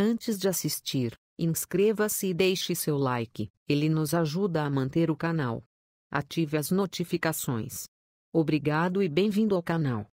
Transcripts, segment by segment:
Antes de assistir, inscreva-se e deixe seu like, ele nos ajuda a manter o canal. Ative as notificações. Obrigado e bem-vindo ao canal.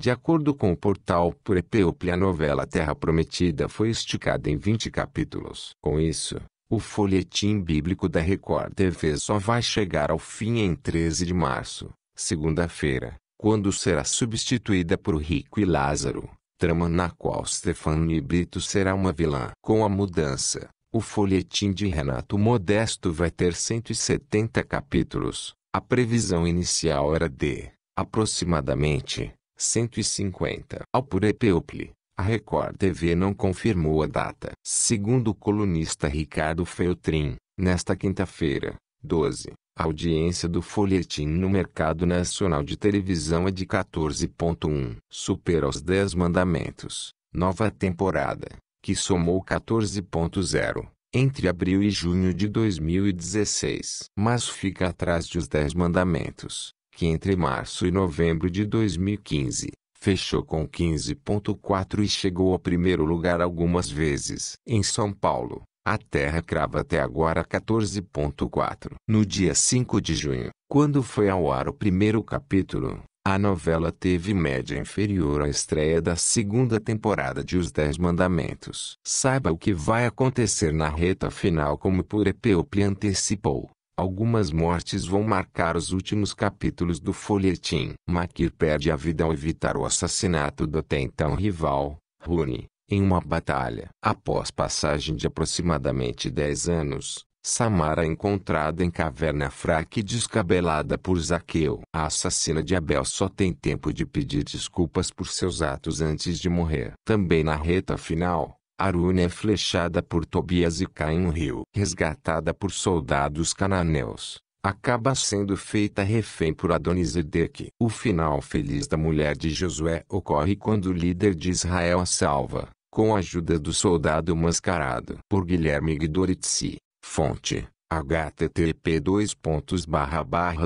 De acordo com o portal Prepeopli, a novela Terra Prometida foi esticada em 20 capítulos. Com isso, o folhetim bíblico da Record TV só vai chegar ao fim em 13 de março, segunda-feira, quando será substituída por Rico e Lázaro, trama na qual Stefani Brito será uma vilã. Com a mudança, o folhetim de Renato Modesto vai ter 170 capítulos. A previsão inicial era de, aproximadamente, 150. Ao Purepeople, a Record TV não confirmou a data. Segundo o colunista Ricardo Feltrin, nesta quinta-feira, 12, a audiência do folhetim no mercado nacional de televisão é de 14.1. Supera os 10 mandamentos. Nova temporada, que somou 14.0 entre abril e junho de 2016, mas fica atrás de os 10 mandamentos, que entre março e novembro de 2015 fechou com 15.4 e chegou ao primeiro lugar algumas vezes. Em São Paulo, a Terra crava até agora 14.4. No dia 5 de junho, quando foi ao ar o primeiro capítulo, a novela teve média inferior à estreia da segunda temporada de Os Dez Mandamentos. Saiba o que vai acontecer na reta final como Purepeopli antecipou. Algumas mortes vão marcar os últimos capítulos do folhetim. Maquir perde a vida ao evitar o assassinato do até então rival, Rune. Em uma batalha, após passagem de aproximadamente 10 anos, Samara é encontrada em caverna fraca e descabelada por Zaqueu. A assassina de Abel só tem tempo de pedir desculpas por seus atos antes de morrer. Também na reta final, Aruna é flechada por Tobias e cai em um rio. Resgatada por soldados cananeus, acaba sendo feita refém por Adonisedeque. O final feliz da mulher de Josué ocorre quando o líder de Israel a salva com a ajuda do soldado mascarado por Guilherme Guidoritzi. Fonte http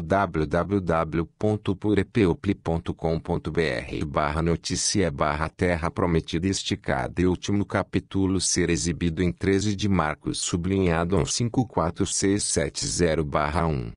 www.purepeopli.com.br barra notícia barra terra prometida esticada e último capítulo ser exibido em 13 de Marcos sublinhado 54670 barra 1